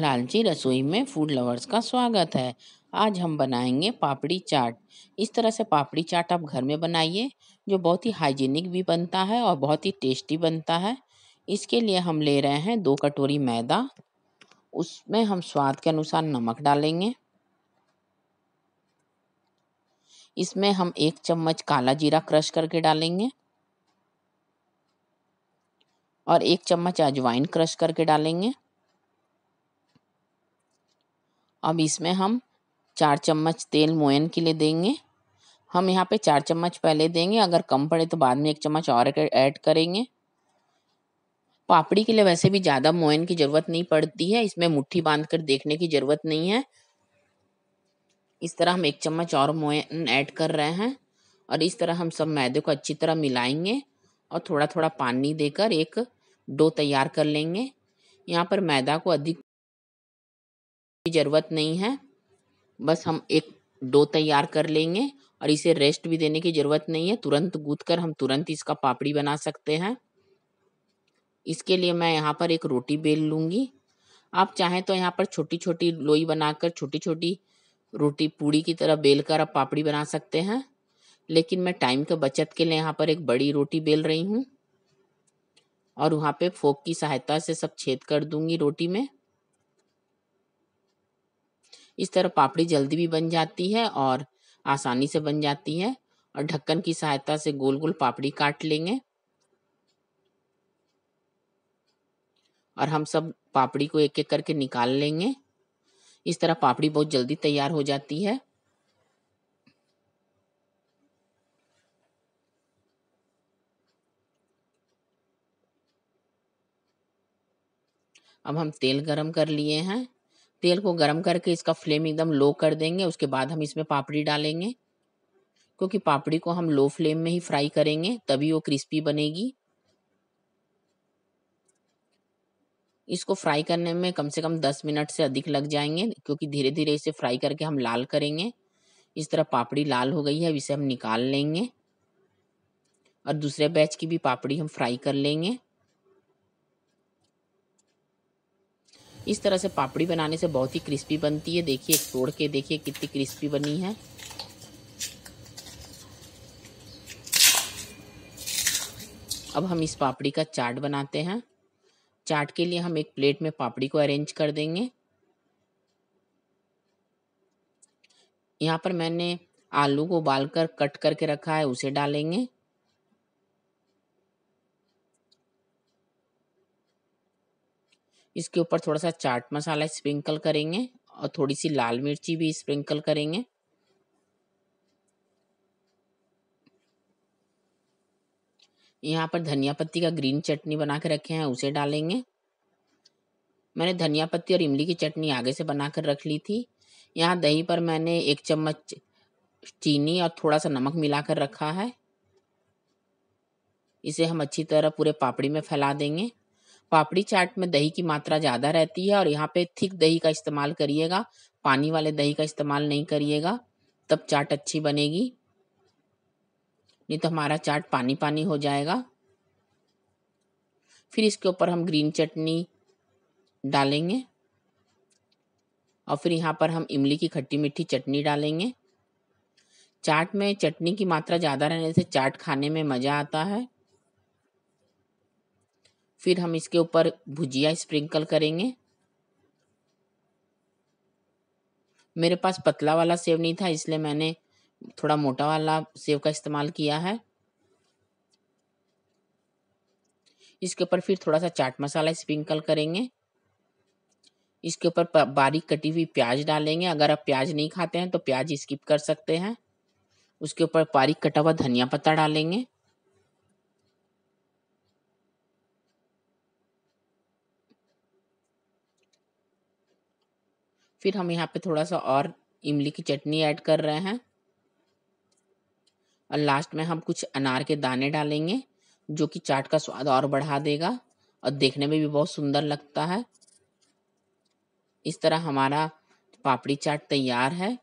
लालची रसोई में फूड लवर्स का स्वागत है आज हम बनाएंगे पापड़ी चाट इस तरह से पापड़ी चाट आप घर में बनाइए जो बहुत ही हाइजीनिक भी बनता है और बहुत ही टेस्टी बनता है इसके लिए हम ले रहे हैं दो कटोरी मैदा उसमें हम स्वाद के अनुसार नमक डालेंगे इसमें हम एक चम्मच काला जीरा क्रश करके डालेंगे और एक चम्मच अजवाइन क्रश करके डालेंगे अब इसमें हम चार चम्मच तेल मोयन के लिए देंगे हम यहाँ पे चार चम्मच पहले देंगे अगर कम पड़े तो बाद में एक चम्मच और ऐड करेंगे पापड़ी के लिए वैसे भी ज़्यादा मोयन की ज़रूरत नहीं पड़ती है इसमें मुट्ठी बांध कर देखने की ज़रूरत नहीं है इस तरह हम एक चम्मच और मोयन ऐड कर रहे हैं और इस तरह हम सब मैदे को अच्छी तरह मिलाएंगे और थोड़ा थोड़ा पानी देकर एक डो तैयार कर लेंगे यहाँ पर मैदा को अधिक की ज़रूरत नहीं है बस हम एक डो तैयार कर लेंगे और इसे रेस्ट भी देने की ज़रूरत नहीं है तुरंत गूद कर हम तुरंत इसका पापड़ी बना सकते हैं इसके लिए मैं यहाँ पर एक रोटी बेल लूँगी आप चाहें तो यहाँ पर छोटी छोटी लोई बनाकर छोटी छोटी रोटी पूड़ी की तरह बेल कर आप पापड़ी बना सकते हैं लेकिन मैं टाइम के बचत के लिए यहाँ पर एक बड़ी रोटी बेल रही हूँ और वहाँ पे फोक की सहायता से सब छेद कर दूंगी रोटी में इस तरह पापड़ी जल्दी भी बन जाती है और आसानी से बन जाती है और ढक्कन की सहायता से गोल गोल पापड़ी काट लेंगे और हम सब पापड़ी को एक एक करके निकाल लेंगे इस तरह पापड़ी बहुत जल्दी तैयार हो जाती है अब हम तेल गरम कर लिए हैं तेल को गर्म करके इसका फ्लेम एकदम लो कर देंगे उसके बाद हम इसमें पापड़ी डालेंगे क्योंकि पापड़ी को हम लो फ्लेम में ही फ्राई करेंगे तभी वो क्रिस्पी बनेगी इसको फ्राई करने में कम से कम दस मिनट से अधिक लग जाएंगे क्योंकि धीरे धीरे इसे फ्राई करके हम लाल करेंगे इस तरह पापड़ी लाल हो गई है इसे हम निकाल लेंगे और दूसरे बैच की भी पापड़ी हम फ्राई कर लेंगे इस तरह से पापड़ी बनाने से बहुत ही क्रिस्पी बनती है देखिए तोड़ के देखिए कितनी क्रिस्पी बनी है अब हम इस पापड़ी का चाट बनाते हैं चाट के लिए हम एक प्लेट में पापड़ी को अरेंज कर देंगे यहाँ पर मैंने आलू को उबाल कर कट करके रखा है उसे डालेंगे इसके ऊपर थोड़ा सा चाट मसाला स्प्रिंकल करेंगे और थोड़ी सी लाल मिर्ची भी स्प्रिंकल करेंगे यहाँ पर धनिया पत्ती का ग्रीन चटनी बना के रखे हैं उसे डालेंगे मैंने धनिया पत्ती और इमली की चटनी आगे से बना कर रख ली थी यहाँ दही पर मैंने एक चम्मच चीनी और थोड़ा सा नमक मिला कर रखा है इसे हम अच्छी तरह पूरे पापड़ी में फैला देंगे पापड़ी चाट में दही की मात्रा ज़्यादा रहती है और यहाँ पे थिक दही का इस्तेमाल करिएगा पानी वाले दही का इस्तेमाल नहीं करिएगा तब चाट अच्छी बनेगी नहीं तो हमारा चाट पानी पानी हो जाएगा फिर इसके ऊपर हम ग्रीन चटनी डालेंगे और फिर यहाँ पर हम इमली की खट्टी मीठी चटनी डालेंगे चाट में चटनी की मात्रा ज़्यादा रहने से चाट खाने में मज़ा आता है फिर हम इसके ऊपर भुजिया स्प्रिंकल करेंगे मेरे पास पतला वाला सेव नहीं था इसलिए मैंने थोड़ा मोटा वाला सेव का इस्तेमाल किया है इसके ऊपर फिर थोड़ा सा चाट मसाला स्प्रिंकल करेंगे इसके ऊपर बारीक कटी हुई प्याज डालेंगे अगर आप प्याज नहीं खाते हैं तो प्याज स्किप कर सकते हैं उसके ऊपर बारीक कटा हुआ धनिया पत्ता डालेंगे फिर हम यहाँ पे थोड़ा सा और इमली की चटनी ऐड कर रहे हैं और लास्ट में हम कुछ अनार के दाने डालेंगे जो कि चाट का स्वाद और बढ़ा देगा और देखने में भी बहुत सुंदर लगता है इस तरह हमारा पापड़ी चाट तैयार है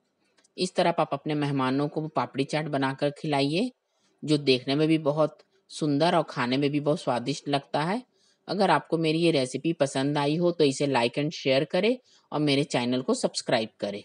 इस तरह आप अपने मेहमानों को पापड़ी चाट बनाकर खिलाइए जो देखने में भी बहुत सुंदर और खाने में भी बहुत स्वादिष्ट लगता है अगर आपको मेरी ये रेसिपी पसंद आई हो तो इसे लाइक एंड शेयर करें और मेरे चैनल को सब्सक्राइब करें